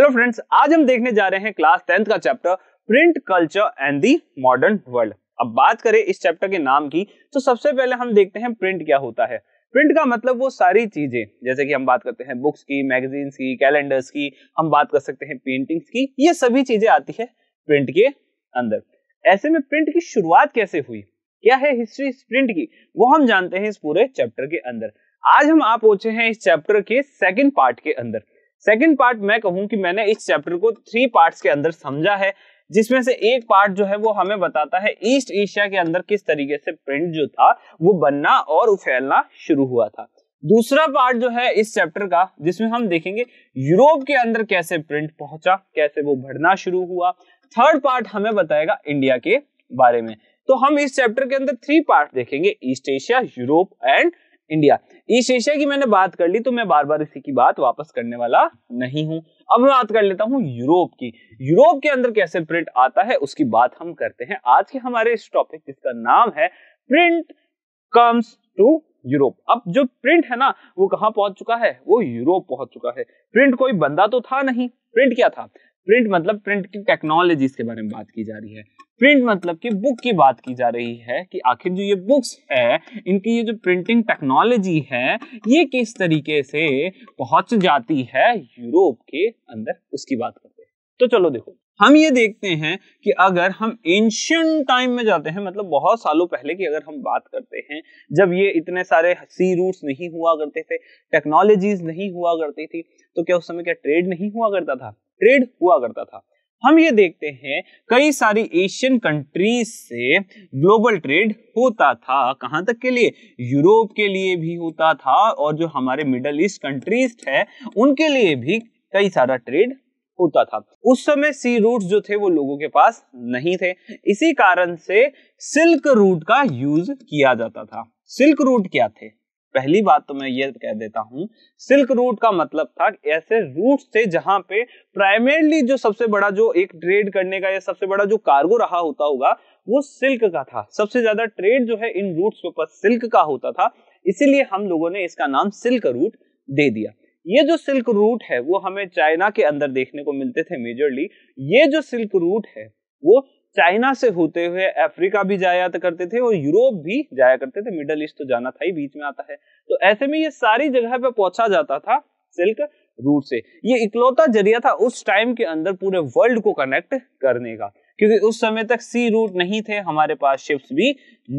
hello friends आज हम देखने जा रहे हैं क्लास टेंथ का chapter print culture and the modern world अब बात करें इस चैप्टर के नाम की तो सबसे पहले हम देखते हैं प्रिंट क्या होता है प्रिंट का मतलब वो सारी चीजें जैसे कि हम बात करते हैं बुक्स की मैगजीन्स की कैलेंडर्स की हम बात कर सकते हैं पेंटिंग्स की ये सभी चीजें आती है प्रिंट के अंदर ऐसे में प्रिंट की शुरुआत कैसे हुई क्या है हिस्ट्री प्रिंट की वो हम जानते हैं इस पूरे चैप्टर के अंदर आज हम आप पहुंचे हैं इस चैप्टर के सेकेंड पार्ट के अंदर सेकेंड पार्ट मैं कहूँ कि मैंने इस चैप्टर को थ्री पार्ट्स के अंदर समझा है जिसमें से एक पार्ट जो है वो हमें बताता है ईस्ट एशिया के अंदर किस तरीके से प्रिंट जो था वो बनना और फैलना शुरू हुआ था दूसरा पार्ट जो है इस चैप्टर का जिसमें हम देखेंगे यूरोप के अंदर कैसे प्रिंट पहुंचा कैसे वो बढ़ना शुरू हुआ थर्ड पार्ट हमें बताएगा इंडिया के बारे में तो हम इस चैप्टर के अंदर थ्री पार्ट देखेंगे east Asia Europe and India east Asia की मैंने बात कर ली तो मैं बार बार इसी की बात वापस करने वाला नहीं हूं अब मैं बात कर लेता हूं यूरोप की यूरोप के अंदर कैसे प्रिंट आता है उसकी बात हम करते हैं आज के हमारे इस टॉपिक जिसका नाम है प्रिंट कम्स टू यूरोप अब जो प्रिंट है ना वो कहां पहुंच चुका है वो यूरोप पहुंच चुका है प्रिंट कोई बंदा तो था नहीं प्रिंट क्या था प्रिंट मतलब प्रिंट की टेक्नोलॉजी के बारे में बात की जा रही है प्रिंट मतलब कि बुक की बात की जा रही है कि आखिर जो ये बुक्स है इनकी ये जो प्रिंटिंग टेक्नोलॉजी है ये किस तरीके से पहुंच जाती है यूरोप के अंदर उसकी बात करते हैं तो चलो देखो हम ये देखते हैं कि अगर हम एंशियंट टाइम में जाते हैं मतलब बहुत सालों पहले की अगर हम बात करते हैं जब ये इतने सारे सी रूट्स नहीं हुआ करते थे टेक्नोलॉजीज नहीं हुआ करती थी तो क्या उस समय क्या ट्रेड नहीं हुआ करता था ट्रेड हुआ करता था हम ये देखते हैं कई सारी एशियन कंट्रीज से ग्लोबल ट्रेड होता था कहां तक के लिए यूरोप के लिए भी होता था और जो हमारे मिडल ईस्ट कंट्रीज है उनके लिए भी कई सारा ट्रेड होता था उस समय सी रूट जो थे वो लोगों के पास नहीं थे इसी कारण से सिल्क रूट का यूज किया जाता था सिल्क रूट क्या थे पहली बात तो मैं ये कह देता हूं सिल्क रूट का मतलब था ऐसे रूट थे जहां पे प्राइमरली जो सबसे बड़ा जो एक ट्रेड करने का या सबसे बड़ा जो कार्गो रहा होता होगा वो सिल्क का था सबसे ज्यादा ट्रेड जो है इन रूट्स के ऊपर सिल्क का होता था इसीलिए हम लोगों ने इसका नाम सिल्क रूट दे दिया ये जो सिल्क रूट है वो हमें चाइना के अंदर देखने को मिलते थे मेजरली ये जो सिल्क रूट है वो चाइना से होते हुए अफ्रीका भी जाया करते थे और यूरोप भी जाया करते थे मिडल ईस्ट तो जाना था ही बीच में आता है तो ऐसे में ये सारी जगह पे पहुंचा जाता था सिल्क रूट से ये इकलौता जरिया था उस टाइम के अंदर पूरे वर्ल्ड को कनेक्ट करने का क्योंकि उस समय तक सी रूट नहीं थे हमारे पास शिप्स भी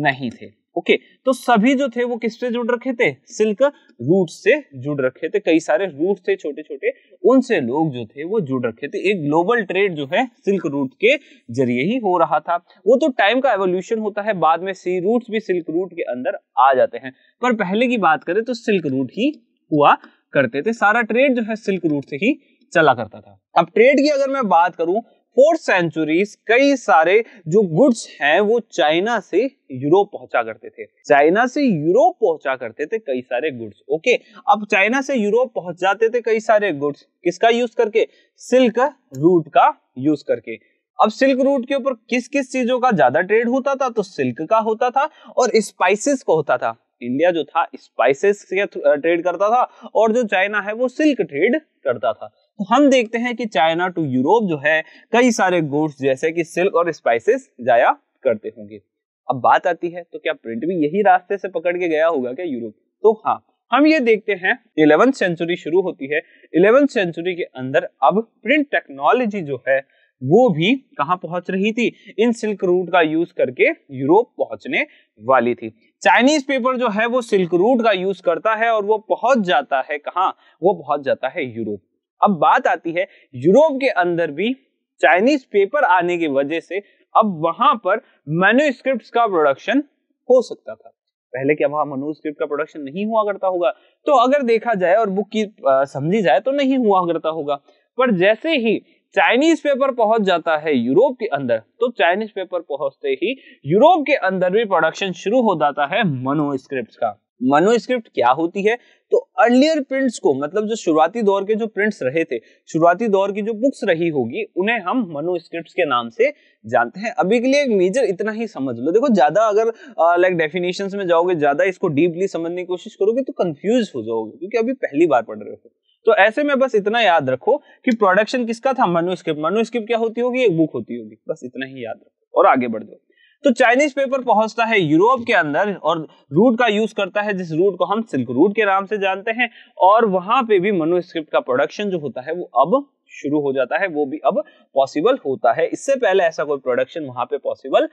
नहीं थे ओके तो सभी जो थे वो किससे जुड़ रखे थे सिल्क रूट से जुड़ रखे थे कई सारे रूट थे छोटे छोटे उनसे लोग जो थे वो जुड़ रखे थे एक ग्लोबल ट्रेड जो है सिल्क रूट के जरिए ही हो रहा था वो तो टाइम का एवोल्यूशन होता है बाद में सी रूट्स भी सिल्क रूट के अंदर आ जाते हैं पर पहले की बात करें तो सिल्क रूट ही हुआ करते थे सारा ट्रेड जो है सिल्क रूट से ही चला करता था अब ट्रेड की अगर मैं बात करूं फोर सेंचुरीज कई सारे जो गुड्स हैं वो चाइना से यूरोप पहुंचा करते थे चाइना से यूरोप पहुंचा करते थे कई सारे गुड्स ओके अब चाइना से यूरोप पहुंच जाते थे कई सारे गुड्स किसका यूज करके सिल्क रूट का यूज करके अब सिल्क रूट के ऊपर किस किस चीजों का ज्यादा ट्रेड होता था तो सिल्क का होता था और स्पाइसेस का होता था इंडिया जो था स्पाइसेस ट्रेड करता था और जो चाइना है वो सिल्क ट्रेड करता था तो हम देखते हैं कि चाइना टू यूरोप जो है कई सारे गुड्स जैसे कि सिल्क और स्पाइसेस जाया करते होंगे अब बात आती है तो क्या प्रिंट भी यही रास्ते से पकड़ के गया होगा क्या यूरोप तो हाँ हम ये देखते हैं इलेवंथ सेंचुरी शुरू होती है इलेवंथ सेंचुरी के अंदर अब प्रिंट टेक्नोलॉजी जो है वो भी कहाँ पहुंच रही थी इन सिल्क रूट का यूज करके यूरोप पहुंचने वाली थी चाइनीज पेपर जो है वो सिल्क रूट का यूज करता है और वो पहुंच जाता है कहाँ वो पहुंच जाता है यूरोप अब बात आती है यूरोप के अंदर भी चाइनीज पेपर आने की वजह से अब वहां पर मेन्यूस्क्रिप्ट का प्रोडक्शन हो सकता था पहले क्या वहां मनुस्क्रिप्ट का प्रोडक्शन नहीं हुआ करता होगा तो अगर देखा जाए और बुक की समझी जाए तो नहीं हुआ करता होगा पर जैसे ही चाइनीज पेपर पहुंच जाता है यूरोप के अंदर तो चाइनीज पेपर पहुंचते ही यूरोप के अंदर भी प्रोडक्शन शुरू हो जाता है मनोस्क्रिप्ट का मनोस्क्रिप्ट क्या होती है तो अर्लियर प्रिंट्स को मतलब जो शुरुआती दौर के जो प्रिंट्स रहे थे शुरुआती दौर की जो बुक्स रही होगी उन्हें हम मनोस्क्रिप्ट्स के नाम से जानते हैं अभी के लिए एक मेजर इतना ही समझ लो देखो ज्यादा अगर लाइक डेफिनेशन में जाओगे ज्यादा इसको डीपली समझने की कोशिश करोगे तो कंफ्यूज हो जाओगे क्योंकि अभी पहली बार पढ़ रहे हो तो ऐसे में बस इतना याद रखो कि प्रोडक्शन किसका था मनोस्क्रिप्ट मनोस्क्रिप्ट क्या होती होगी एक बुक होती होगी बस इतना ही याद रखो और आगे बढ़ जाओ तो चाइनीज पेपर पहुंचता है यूरोप के अंदर और रूट का यूज करता है जिस रूट को हम सिल्क रूट के नाम से जानते हैं और वहां पे भी मनोस्क्रिप्ट का प्रोडक्शन जो होता है वो अब शुरू हो जाता है वो भी अब पॉसिबल होता है इससे पहले ऐसा कोई प्रोडक्शन वहां पे पॉसिबल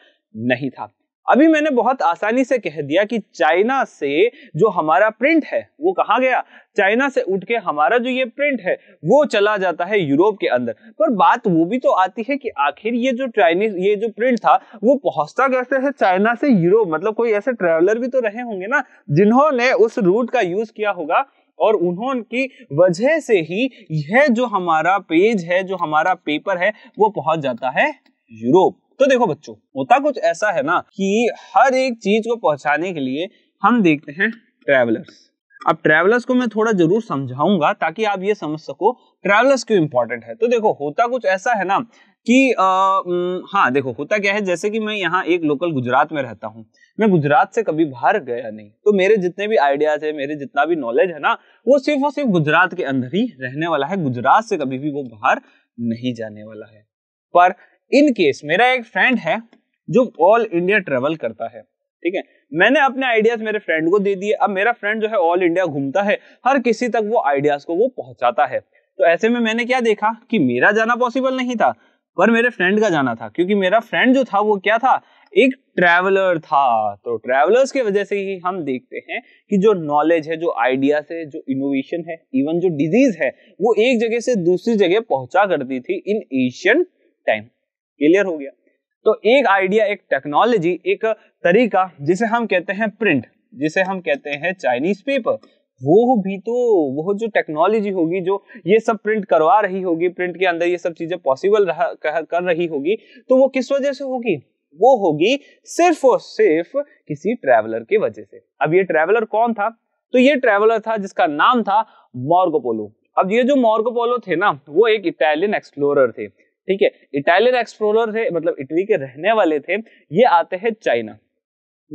नहीं था अभी मैंने बहुत आसानी से कह दिया कि चाइना से जो हमारा प्रिंट है वो कहाँ गया चाइना से उठ के हमारा जो ये प्रिंट है वो चला जाता है यूरोप के अंदर पर बात वो भी तो आती है कि आखिर ये जो चाइनीज ये जो प्रिंट था वो पहुंचता कैसे है चाइना से यूरोप मतलब कोई ऐसे ट्रेवलर भी तो रहे होंगे ना जिन्होंने उस रूट का यूज किया होगा और उन्होंने वजह से ही यह जो हमारा पेज है जो हमारा पेपर है वो पहुंच जाता है यूरोप तो देखो बच्चों होता कुछ ऐसा है ना कि हर एक चीज को पहुंचाने के लिए हम देखते हैं ट्रेवलर्स अब ट्रेवलर्स को मैं थोड़ा जरूर समझाऊंगा ताकि आप ये समझ सको ट्रेवलर्स क्यों इंपॉर्टेंट है तो देखो होता कुछ ऐसा है ना कि आ, हाँ देखो होता क्या है जैसे कि मैं यहाँ एक लोकल गुजरात में रहता हूँ मैं गुजरात से कभी बाहर गया नहीं तो मेरे जितने भी आइडियाज है मेरे जितना भी नॉलेज है ना वो सिर्फ और सिर्फ गुजरात के अंदर ही रहने वाला है गुजरात से कभी भी वो बाहर नहीं जाने वाला है पर इन केस मेरा एक फ्रेंड है जो ऑल इंडिया ट्रेवल करता है ठीक है मैंने अपने आइडियाज मेरे फ्रेंड को दे दिए अब मेरा फ्रेंड जो है ऑल इंडिया घूमता है हर किसी तक वो आइडियाज को वो पहुंचाता है तो ऐसे में मैंने क्या देखा कि मेरा जाना पॉसिबल नहीं था पर मेरे फ्रेंड का जाना था क्योंकि मेरा फ्रेंड जो था वो क्या था एक ट्रैवलर था तो ट्रैवलर्स की वजह से ही हम देखते हैं कि जो नॉलेज है जो आइडियाज है जो इनोवेशन है इवन जो डिजीज है वो एक जगह से दूसरी जगह पहुंचा करती थी इन एशियन टाइम क्लियर हो गया तो एक आइडिया एक टेक्नोलॉजी एक तरीका जिसे हम कहते हैं प्रिंट जिसे हम कहते हैं चाइनीज पेपर वो भी तो वो जो टेक्नोलॉजी होगी जो ये सब प्रिंट करवा रही होगी प्रिंट के अंदर ये सब चीजें पॉसिबल कर रही होगी तो वो किस वजह से होगी वो होगी सिर्फ और सिर्फ किसी ट्रैवलर की वजह से अब ये ट्रैवलर कौन था तो ये ट्रैवलर था जिसका नाम था मॉर्गोपोलो अब ये जो मॉर्गोपोलो थे ना वो एक इटालियन एक्सप्लोरर थे ठीक है इटालियन एक्सप्लोरर थे मतलब इटली के रहने वाले थे ये आते हैं चाइना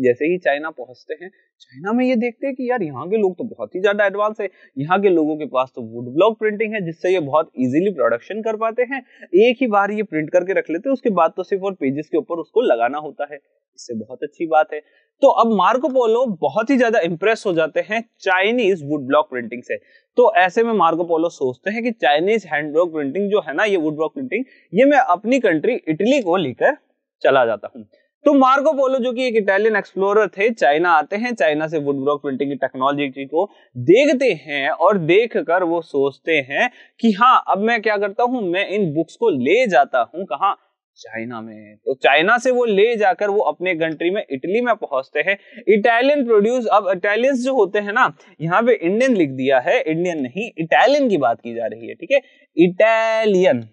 जैसे ही चाइना पहुंचते हैं चाइना में ये देखते हैं कि यार यहाँ के लोग तो बहुत ही ज्यादा एडवांस है यहाँ के लोगों के पास तो वुड ब्लॉक प्रिंटिंग है जिससे ये बहुत इजीली प्रोडक्शन कर पाते हैं एक ही बार ये प्रिंट करके रख लेते हैं उसके बाद तो सिर्फ और पेजेस के ऊपर उसको लगाना होता है इससे बहुत अच्छी बात है तो अब मार्को पोलो बहुत ही ज्यादा इंप्रेस हो जाते हैं चाइनीज वुड ब्लॉक प्रिंटिंग से तो ऐसे में मार्को पोलो सोचते हैं कि चाइनीज हैंड ब्लॉक प्रिंटिंग जो है ना ये वुड ब्लॉक प्रिंटिंग ये मैं अपनी कंट्री इटली को लेकर चला जाता हूँ तो मार्को पोलो जो कि एक इटालियन एक्सप्लोरर थे चाइना आते हैं चाइना से वुडब्रॉक प्रिंटिंग की टेक्नोलॉजी को देखते हैं और देख कर वो सोचते हैं कि हाँ अब मैं क्या करता हूं मैं इन बुक्स को ले जाता हूं कहा चाइना में तो चाइना से वो ले जाकर वो अपने कंट्री में इटली में पहुंचते हैं इटालियन प्रोड्यूस अब इटालियंस जो होते हैं ना यहाँ पे इंडियन लिख दिया है इंडियन नहीं इटालियन की बात की जा रही है ठीक है इटालियन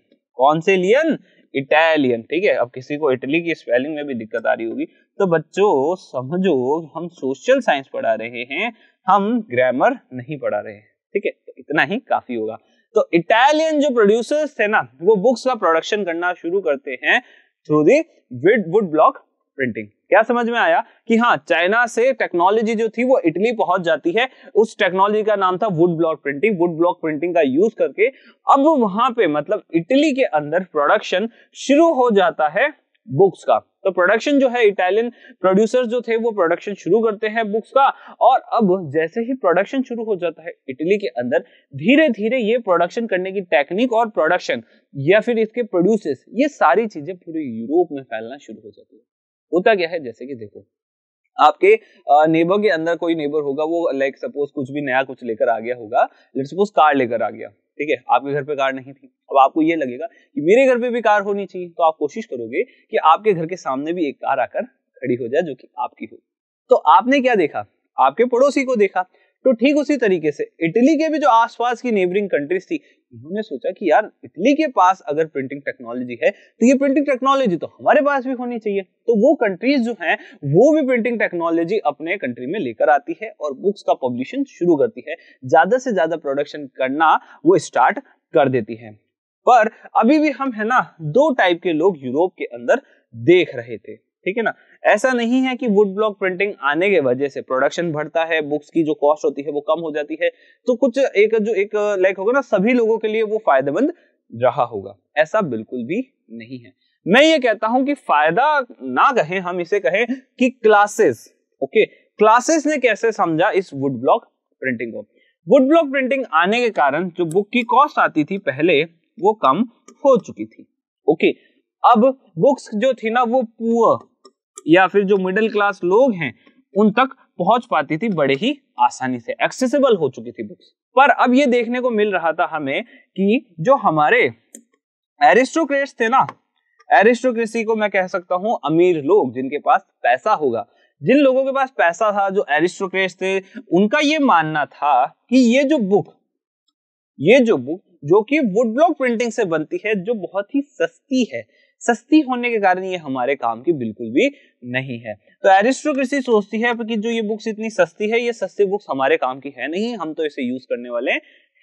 कौन से लियन इटालियन ठीक है अब किसी को इटली की स्पेलिंग में भी दिक्कत आ रही होगी तो बच्चों समझो हम सोशल साइंस पढ़ा रहे हैं हम ग्रामर नहीं पढ़ा रहे हैं ठीक है तो इतना ही काफी होगा तो इटालियन जो प्रोड्यूसर्स थे ना वो बुक्स का प्रोडक्शन करना शुरू करते हैं through the wood block printing क्या समझ में आया कि हाँ चाइना से टेक्नोलॉजी जो थी वो इटली पहुंच जाती है उस टेक्नोलॉजी का नाम था wood block printing wood block printing का यूज करके अब वहां पे मतलब इटली के अंदर प्रोडक्शन शुरू हो जाता है बुक्स का तो प्रोडक्शन जो है इटालियन प्रोड्यूसर जो थे वो प्रोडक्शन शुरू करते हैं बुक्स का और अब जैसे ही प्रोडक्शन शुरू हो जाता है इटली के अंदर धीरे धीरे ये प्रोडक्शन करने की टेक्निक और प्रोडक्शन या फिर इसके प्रोड्यूसर्स ये सारी चीजें पूरे यूरोप में फैलना शुरू हो जाती है होता क्या है जैसे कि देखो आपके नेबर के अंदर कोई नेबर होगा वो लाइक सपोज कुछ भी नया कुछ लेकर आ गया होगा लेट सपोज कार लेकर आ गया ठीक है आपके घर पे कार नहीं थी अब आपको ये लगेगा कि मेरे घर पे भी कार होनी चाहिए तो आप कोशिश करोगे कि आपके घर के सामने भी एक कार आकर खड़ी हो जाए जो कि आपकी हो तो आपने क्या देखा आपके पड़ोसी को देखा तो ठीक उसी तरीके से इटली के भी जो आसपास की नेबरिंग कंट्रीज थी उन्होंने सोचा कि यार इटली के पास अगर प्रिंटिंग टेक्नोलॉजी है तो ये प्रिंटिंग टेक्नोलॉजी तो हमारे पास भी होनी चाहिए तो वो कंट्रीज जो हैं वो भी प्रिंटिंग टेक्नोलॉजी अपने कंट्री में लेकर आती है और बुक्स का पब्लिशन शुरू करती है ज्यादा से ज्यादा प्रोडक्शन करना वो स्टार्ट कर देती है पर अभी भी हम है ना दो टाइप के लोग यूरोप के अंदर देख रहे थे ठीक है ना ऐसा नहीं है कि वुड ब्लॉक प्रिंटिंग आने के वजह से प्रोडक्शन बढ़ता है बुक्स की जो कॉस्ट होती है वो कम हो जाती है तो कुछ एक जो एक लाइक होगा ना सभी लोगों के लिए वो फायदेमंद रहा होगा ऐसा बिल्कुल भी नहीं है मैं ये कहता हूं कि फायदा ना कहें हम इसे कहें कि क्लासेस ओके क्लासेस ने कैसे समझा इस वुड ब्लॉक प्रिंटिंग को वुड ब्लॉक प्रिंटिंग आने के कारण जो बुक की कॉस्ट आती थी पहले वो कम हो चुकी थी ओके अब बुक्स जो थी ना वो पुअर या फिर जो मिडिल क्लास लोग हैं उन तक पहुंच पाती थी बड़े ही आसानी से एक्सेसिबल हो चुकी थी बुक्स पर अब ये देखने को मिल रहा था हमें कि जो हमारे एरिस्टोक्रेट्स थे ना एरिस्टोक्रेसी को मैं कह सकता हूँ अमीर लोग जिनके पास पैसा होगा जिन लोगों के पास पैसा था जो एरिस्टोक्रेट्स थे उनका ये मानना था कि ये जो बुक ये जो बुक जो कि वुडब्लॉक प्रिंटिंग से बनती है जो बहुत ही सस्ती है सस्ती होने के कारण ये हमारे काम की बिल्कुल भी नहीं है तो एरिस्टोक्रेसी सोचती है कि जो ये बुक्स इतनी सस्ती है ये सस्ती बुक्स हमारे काम की है नहीं हम तो इसे यूज करने वाले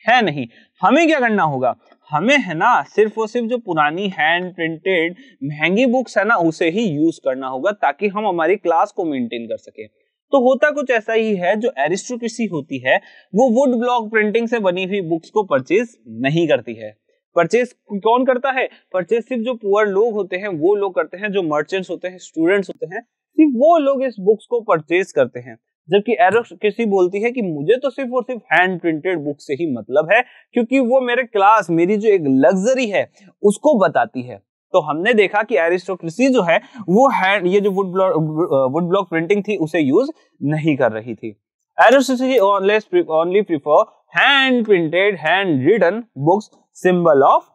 है नहीं हमें क्या करना होगा हमें है ना सिर्फ और सिर्फ जो पुरानी हैंड प्रिंटेड महंगी बुक्स है ना उसे ही यूज करना होगा ताकि हम हमारी क्लास को मेंटेन कर सके तो होता कुछ ऐसा ही है जो एरिस्टोक्रेसी होती है वो वुड ब्लॉक प्रिंटिंग से बनी हुई बुक्स को परचेज नहीं करती है परचेस कौन करता है परचेस सिर्फ जो पुअर लोग होते हैं वो लोग करते हैं जो मर्चेंट्स होते हैं स्टूडेंट्स होते हैं सिर्फ वो लोग इस बुक्स को परचेज करते हैं जबकि एरोक्स किसी बोलती है कि मुझे तो सिर्फ और सिर्फ हैंड प्रिंटेड बुक से ही मतलब है क्योंकि वो मेरे क्लास मेरी जो एक लग्जरी है उसको बताती है तो हमने देखा कि एरिस्टोक्रेसी जो है वो हैंड ये जो wood block wood block printing थी उसे यूज नहीं कर रही थी aristocracy only prefer hand printed hand written books symbol of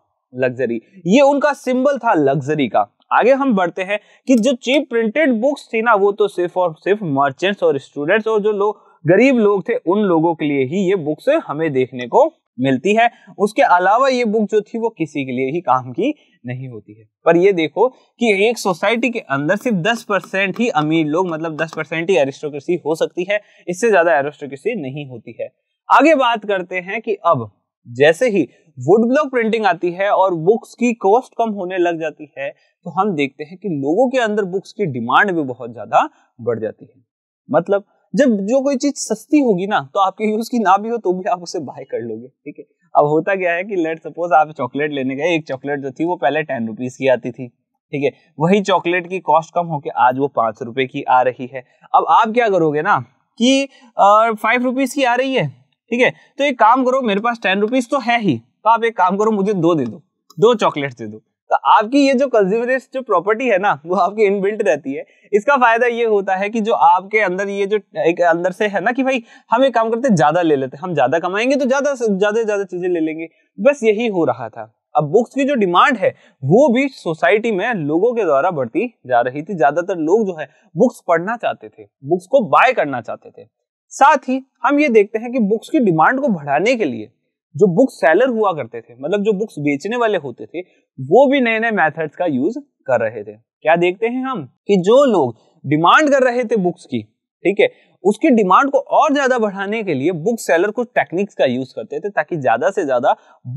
luxury ये उनका सिंबल था लग्जरी का आगे हम बढ़ते हैं कि जो चीप प्रिंटेड बुक्स थी ना वो तो सिर्फ और सिर्फ मर्चेंट्स और स्टूडेंट्स और जो लोग गरीब लोग थे उन लोगों के लिए ही ये बुक्स हमें देखने को मिलती है उसके अलावा ये बुक जो थी वो किसी के लिए ही काम की नहीं होती है पर ये देखो कि एक सोसाइटी के अंदर सिर्फ 10 परसेंट ही अमीर लोग मतलब 10 परसेंट ही एरिस्टोक्रेसी हो सकती है इससे ज्यादा एरिस्टोक्रेसी नहीं होती है आगे बात करते हैं कि अब जैसे ही वुड ब्लॉक प्रिंटिंग आती है और बुक्स की कॉस्ट कम होने लग जाती है तो हम देखते हैं कि लोगों के अंदर बुक्स की डिमांड भी बहुत ज्यादा बढ़ जाती है मतलब जब जो कोई चीज सस्ती होगी ना तो आपके यूज की ना भी हो तो भी आप उसे बाय कर लोगे ठीक है अब होता क्या है कि लेट सपोज आप चॉकलेट लेने गए एक चॉकलेट जो थी वो पहले टेन रुपीज की आती थी ठीक है वही चॉकलेट की कॉस्ट कम होकर आज वो पांच रुपए की आ रही है अब आप क्या करोगे ना कि फाइव रुपीज की आ रही है ठीक है तो एक काम करो मेरे पास टेन रुपीज तो है ही तो आप एक काम करो मुझे दो दे दो दो चॉकलेट दे दो तो आपकी ये जो कंज्यूमरिस्ट जो प्रॉपर्टी है ना वो आपकी इनबिल्ट रहती है इसका फायदा ये होता है कि जो आपके अंदर ये जो एक अंदर से है ना कि भाई हम एक काम करते ज्यादा ले लेते हम ज्यादा कमाएंगे तो ज्यादा ज्यादा ज्यादा चीजें ले लेंगे बस यही हो रहा था अब बुक्स की जो डिमांड है वो भी सोसाइटी में लोगों के द्वारा बढ़ती जा रही थी ज्यादातर लोग जो है बुक्स पढ़ना चाहते थे बुक्स को बाय करना चाहते थे साथ ही हम ये देखते हैं कि बुक्स की डिमांड को बढ़ाने के लिए जो बुक सेलर हुआ करते थे मतलब जो बुक्स बेचने वाले होते थे वो भी नए नए मेथड्स का यूज कर रहे थे क्या देखते हैं हम कि जो लोग डिमांड कर रहे थे बुक्स की ठीक है उसकी डिमांड को और ज्यादा बढ़ाने के लिए बुक सेलर कुछ टेक्निक्स का यूज करते थे ताकि ज्यादा से ज्यादा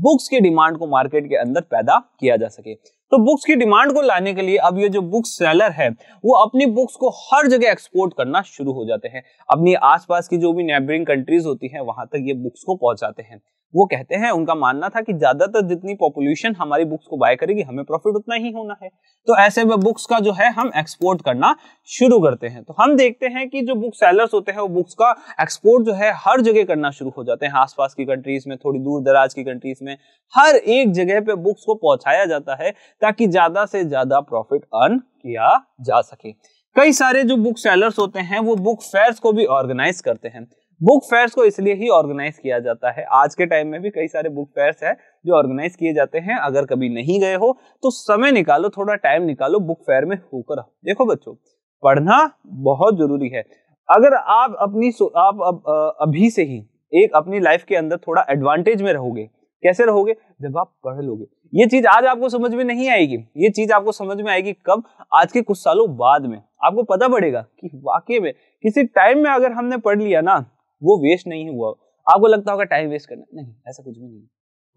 बुक्स की डिमांड को मार्केट के अंदर पैदा किया जा सके तो बुक्स की डिमांड को लाने के लिए अब ये जो बुक सेलर है वो अपनी बुक्स को हर जगह एक्सपोर्ट करना शुरू हो जाते हैं अपनी आसपास की जो भी नेबरिंग कंट्रीज होती हैं वहां तक ये बुक्स को पहुंचाते हैं वो कहते हैं उनका मानना था कि ज्यादातर जितनी पॉपुलेशन हमारी बुक्स को बाय करेगी हमें प्रॉफिट उतना ही होना है तो ऐसे में बुक्स का जो है हम एक्सपोर्ट करना शुरू करते हैं तो हम देखते हैं कि जो बुक सेलर्स होते हैं वो बुक्स का एक्सपोर्ट जो है हर जगह करना शुरू हो जाते हैं आसपास की कंट्रीज में थोड़ी दूर दराज की कंट्रीज में हर एक जगह पे बुक्स को पहुंचाया जाता है ताकि ज्यादा से ज्यादा प्रॉफिट अर्न किया जा सके कई सारे जो बुक सेलर्स होते हैं वो बुक फेयर्स को भी ऑर्गेनाइज करते हैं बुक फेयर्स को इसलिए ही ऑर्गेनाइज किया जाता है आज के टाइम में भी कई सारे बुक फेयर्स हैं जो ऑर्गेनाइज किए जाते हैं अगर कभी नहीं गए हो तो समय निकालो थोड़ा टाइम निकालो बुक फेयर में होकर देखो बच्चों पढ़ना बहुत जरूरी है अगर आप अपनी आप अब, अभी से ही एक अपनी लाइफ के अंदर थोड़ा एडवांटेज में रहोगे कैसे रहोगे जब आप पढ़ लोगे ये चीज आज आपको समझ में नहीं आएगी ये चीज आपको समझ में आएगी कब आज के कुछ सालों बाद में आपको पता पड़ेगा कि वाकई में किसी टाइम में अगर हमने पढ़ लिया ना वो वेस्ट नहीं हुआ आपको लगता होगा टाइम वेस्ट करना नहीं ऐसा कुछ भी नहीं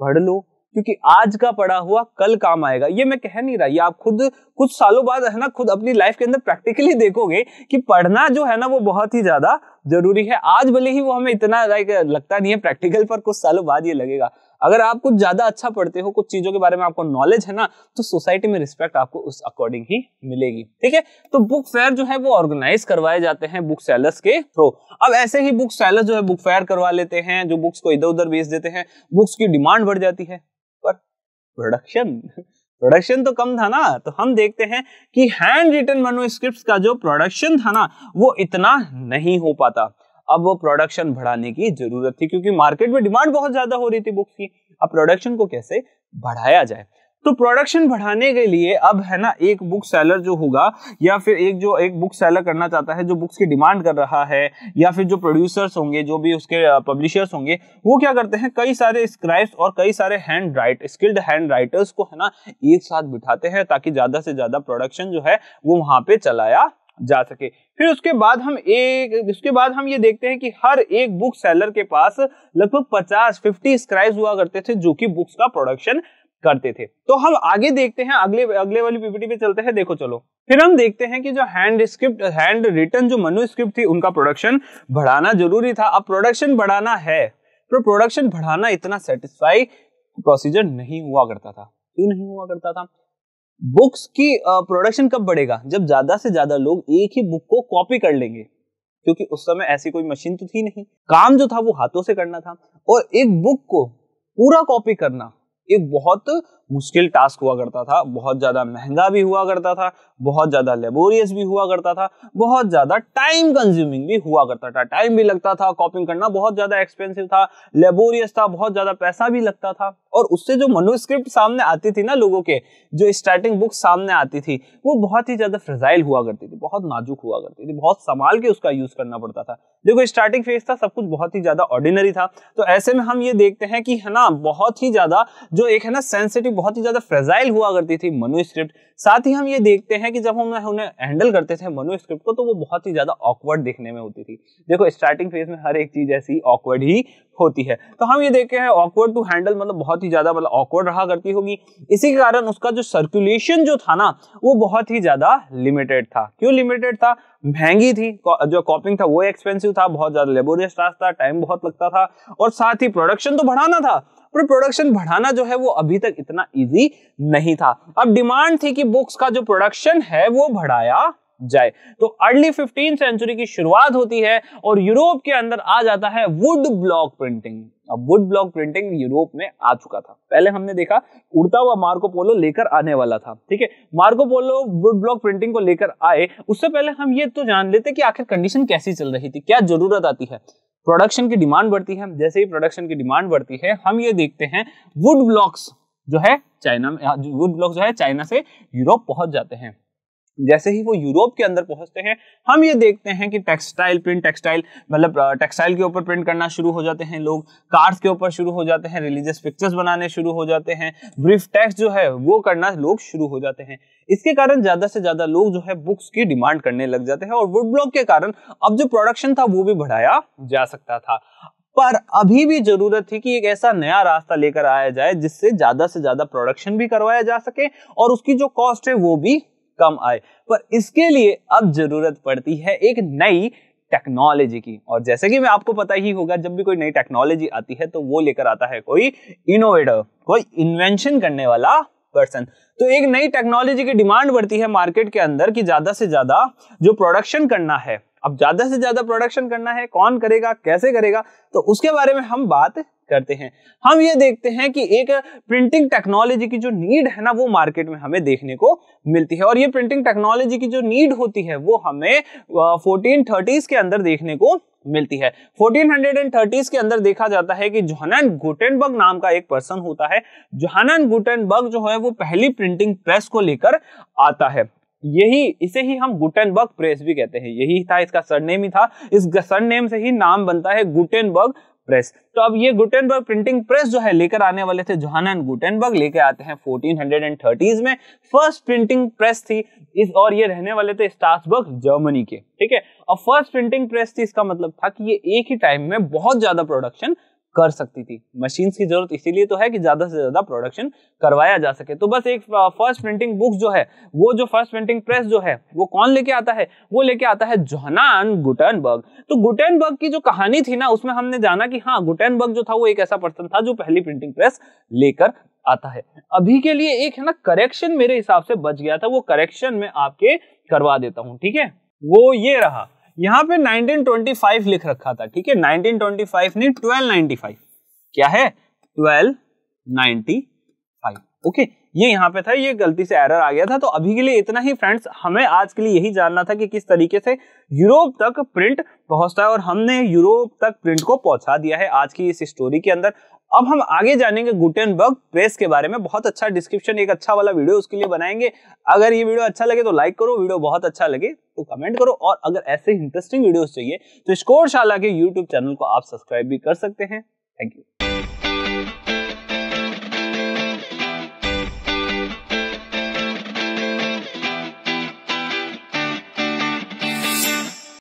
पढ़ लो क्योंकि आज का पढ़ा हुआ कल काम आएगा ये मैं कह नहीं रहा ये आप खुद कुछ सालों बाद है ना खुद अपनी लाइफ के अंदर प्रैक्टिकली देखोगे कि पढ़ना जो है ना वो बहुत ही ज्यादा जरूरी है आज भले ही वो हमें इतना लगता नहीं है प्रैक्टिकल पर कुछ सालों बाद ये लगेगा अगर आप कुछ ज्यादा अच्छा पढ़ते हो कुछ चीजों के बारे में आपको नॉलेज है ना तो सोसाइटी में रिस्पेक्ट आपको उस अकॉर्डिंग ही मिलेगी ठीक है तो बुक फेयर जो है वो ऑर्गेनाइज करवाए जाते हैं बुक सेलर्स के थ्रू अब ऐसे ही बुक सेलर्स जो है बुक फेयर करवा लेते हैं जो बुक्स को इधर उधर बेच देते हैं बुक्स की डिमांड बढ़ जाती है पर प्रोडक्शन प्रोडक्शन तो कम था ना तो हम देखते हैं कि हैंड रिटन मनोस्क्रिप्ट का जो प्रोडक्शन था ना वो इतना नहीं हो पाता अब वो प्रोडक्शन बढ़ाने की जरूरत थी क्योंकि मार्केट में डिमांड बहुत ज्यादा हो रही थी बुक्स की अब प्रोडक्शन को कैसे बढ़ाया जाए तो प्रोडक्शन बढ़ाने के लिए अब है ना एक बुक सेलर जो होगा या फिर एक जो एक बुक सेलर करना चाहता है जो बुक्स की डिमांड कर रहा है या फिर जो प्रोड्यूसर्स होंगे जो भी उसके पब्लिशर्स होंगे वो क्या करते हैं कई सारे स्क्राइब्स और कई सारे hand write skilled hand writers को है ना एक साथ बिठाते हैं ताकि ज्यादा से ज्यादा प्रोडक्शन जो है वो वहां पर चलाया जा सके फिर उसके बाद हम एक उसके बाद हम ये देखते हैं कि हर एक बुक सेलर के पास लगभग पचास फिफ्टी स्क्राइब हुआ करते थे जो कि बुक्स का प्रोडक्शन करते थे तो हम आगे देखते हैं अगले अगले वाली पीपीटी पे चलते हैं देखो चलो फिर हम देखते हैं कि जो हैंड स्क्रिप्ट हैंड रिटर्न जो मनुस्क्रिप्ट थी उनका प्रोडक्शन बढ़ाना जरूरी था अब प्रोडक्शन बढ़ाना है तो प्रोडक्शन बढ़ाना इतना सेटिस्फाई प्रोसीजर नहीं हुआ करता था क्यों नहीं हुआ करता था बुक्स की प्रोडक्शन कब बढ़ेगा जब ज्यादा से ज्यादा लोग एक ही बुक को कॉपी कर लेंगे क्योंकि उस समय ऐसी कोई मशीन तो थी नहीं काम जो था वो हाथों से करना था और एक बुक को पूरा कॉपी करना एक बहुत मुश्किल टास्क हुआ करता था बहुत ज़्यादा महंगा भी हुआ करता था बहुत ज़्यादा लेबोरियस भी हुआ करता था बहुत ज़्यादा टाइम कंज्यूमिंग भी हुआ करता था टाइम भी लगता था कॉपिंग करना बहुत ज़्यादा एक्सपेंसिव था लेबोरियस था बहुत ज़्यादा पैसा भी लगता था और उससे जो मनोस्क्रिप्ट सामने आती थी ना लोगों के जो स्टार्टिंग बुक सामने आती थी वो बहुत ही ज़्यादा फ्रेजाइल हुआ करती थी बहुत नाजुक हुआ करती थी बहुत संभाल के उसका यूज़ करना पड़ता था देखो स्टार्टिंग फेज था सब कुछ बहुत ही ज़्यादा ऑर्डिनरी था तो ऐसे में हम ये देखते हैं कि है ना बहुत ही ज़्यादा जो एक है ना सेंसिटिव बहुत ही ज्यादा फ्रेजाइल हुआ करती थी मनुस्क्रिप्ट साथ ही हम ये देखते हैं कि जब हम उन्हें हैंडल करते थे मनुस्क्रिप्ट को तो वो बहुत ही ज्यादा ऑकवर्ड दिखने में होती थी देखो स्टार्टिंग फेज में हर एक चीज ऐसी ऑकवर्ड ही होती है तो हम ये देखते हैं ऑकवर्ड टू हैंडल मतलब बहुत ही ज्यादा मतलब ऑकवर्ड रहा करती होगी इसी के कारण उसका जो सर्कुलेशन जो था ना वो बहुत ही ज्यादा लिमिटेड था क्यों लिमिटेड था महंगी थी जो कॉपिंग था वो एक्सपेंसिव था बहुत ज्यादा लेबोरियस टास्क था टाइम बहुत लगता था और साथ ही प्रोडक्शन तो बढ़ाना था पर प्रोडक्शन बढ़ाना जो है वो अभी तक इतना ईजी नहीं था अब डिमांड थी कि बुक्स का जो प्रोडक्शन है वो बढ़ाया जाए तो अर्ली फिफ्टीन सेंचुरी की शुरुआत होती है और यूरोप के अंदर आ जाता है वुड ब्लॉक प्रिंटिंग अब वुड ब्लॉक प्रिंटिंग यूरोप में आ चुका था पहले हमने देखा उड़ता हुआ मार्कोपोलो लेकर आने वाला था ठीक है मार्कोपोलो वुड ब्लॉक प्रिंटिंग को लेकर आए उससे पहले हम ये तो जान लेते कि आखिर कंडीशन कैसी चल रही थी क्या जरूरत आती है प्रोडक्शन की डिमांड बढ़ती है जैसे ही प्रोडक्शन की डिमांड बढ़ती है हम ये देखते हैं वुड ब्लॉक्स जो है चाइना में वुड हाँ, ब्लॉक्स जो है चाइना से यूरोप पहुंच जाते हैं जैसे ही वो यूरोप के अंदर पहुंचते हैं हम ये देखते हैं कि टेक्सटाइल प्रिंट टेक्सटाइल मतलब टेक्सटाइल के ऊपर प्रिंट करना शुरू हो जाते हैं लोग कार्स के ऊपर शुरू हो जाते हैं रिलीजियस पिक्चर्स बनाने शुरू हो जाते हैं ब्रीफ टेक्स जो है वो करना लोग शुरू हो जाते हैं इसके कारण ज्यादा से ज्यादा लोग जो है बुक्स की डिमांड करने लग जाते हैं और वुड ब्लॉक के कारण अब जो प्रोडक्शन था वो भी बढ़ाया जा सकता था पर अभी भी जरूरत थी कि एक ऐसा नया रास्ता लेकर आया जाए जिससे ज्यादा से ज्यादा प्रोडक्शन भी करवाया जा सके और उसकी जो कॉस्ट है वो भी कम आए पर इसके लिए अब जरूरत पड़ती है एक नई टेक्नोलॉजी की और जैसे कि मैं आपको पता ही होगा जब भी कोई नई टेक्नोलॉजी आती है तो वो लेकर आता है कोई इनोवेटर कोई इन्वेंशन करने वाला पर्सन तो एक नई टेक्नोलॉजी की डिमांड बढ़ती है मार्केट के अंदर कि ज्यादा से ज्यादा जो प्रोडक्शन करना है अब ज्यादा से ज्यादा प्रोडक्शन करना है कौन करेगा कैसे करेगा तो उसके बारे में हम बात करते हैं हम ये देखते हैं कि एक प्रिंटिंग टेक्नोलॉजी की जो नीड है ना वो मार्केट में हमें देखने को मिलती है और ये प्रिंटिंग टेक्नोलॉजी की जो नीड होती है वो हमें फोर्टीन थर्टीज के अंदर देखने को मिलती है 1430s के अंदर देखा जाता है कि जोहनन गुटेनबर्ग नाम का एक पर्सन होता है जोहनन गुटेनबर्ग जो है वो पहली प्रिंटिंग प्रेस को लेकर आता है यही इसे ही हम गुटेनबर्ग प्रेस भी कहते हैं यही था इसका सरनेम ही था इस सरनेम से ही नाम बनता है गुटेनबर्ग प्रेस तो अब ये गुटेनबर्ग प्रिंटिंग प्रेस जो है लेकर आने वाले थे जोहानन गुटेनबर्ग लेकर आते हैं 1430s में फर्स्ट प्रिंटिंग प्रेस थी इस और ये रहने वाले थे स्टार्सबर्ग जर्मनी के ठीक है अब फर्स्ट प्रिंटिंग प्रेस थी इसका मतलब था कि ये एक ही टाइम में बहुत ज्यादा प्रोडक्शन कर सकती थी मशीन्स की जरूरत इसीलिए तो है कि ज्यादा से ज्यादा प्रोडक्शन करवाया जा सके तो बस एक फर्स्ट प्रिंटिंग बुक जो है वो जो फर्स्ट प्रिंटिंग प्रेस जो है वो कौन लेके आता है वो लेके आता है जोहनान गुटनबर्ग तो गुटनबर्ग की जो कहानी थी ना उसमें हमने जाना कि हाँ गुटनबर्ग जो था वो एक ऐसा पर्सन था जो पहली प्रिंटिंग प्रेस लेकर आता है अभी के लिए एक है ना करेक्शन मेरे हिसाब से बच गया था वो करेक्शन में आपके करवा देता हूँ ठीक है वो ये रहा यहां पे 1925 लिख रखा था ठीक है 1925 नहीं 1295 क्या है 1295 ओके ये यहाँ पे था ये गलती से एरर आ गया था तो अभी के लिए इतना ही फ्रेंड्स हमें आज के लिए यही जानना था कि किस तरीके से यूरोप तक प्रिंट पहुंचता है और हमने यूरोप तक प्रिंट को पहुंचा दिया है आज की इस स्टोरी के अंदर अब हम आगे जानेंगे गुटेनबर्ग प्रेस के बारे में बहुत अच्छा डिस्क्रिप्शन एक अच्छा वाला वीडियो उसके लिए बनाएंगे अगर ये वीडियो अच्छा लगे तो लाइक करो वीडियो बहुत अच्छा लगे तो कमेंट करो और अगर ऐसे इंटरेस्टिंग वीडियोस चाहिए तो स्कोरशाला के यूट्यूब चैनल को आप सब्सक्राइब भी कर सकते हैं थैंक यू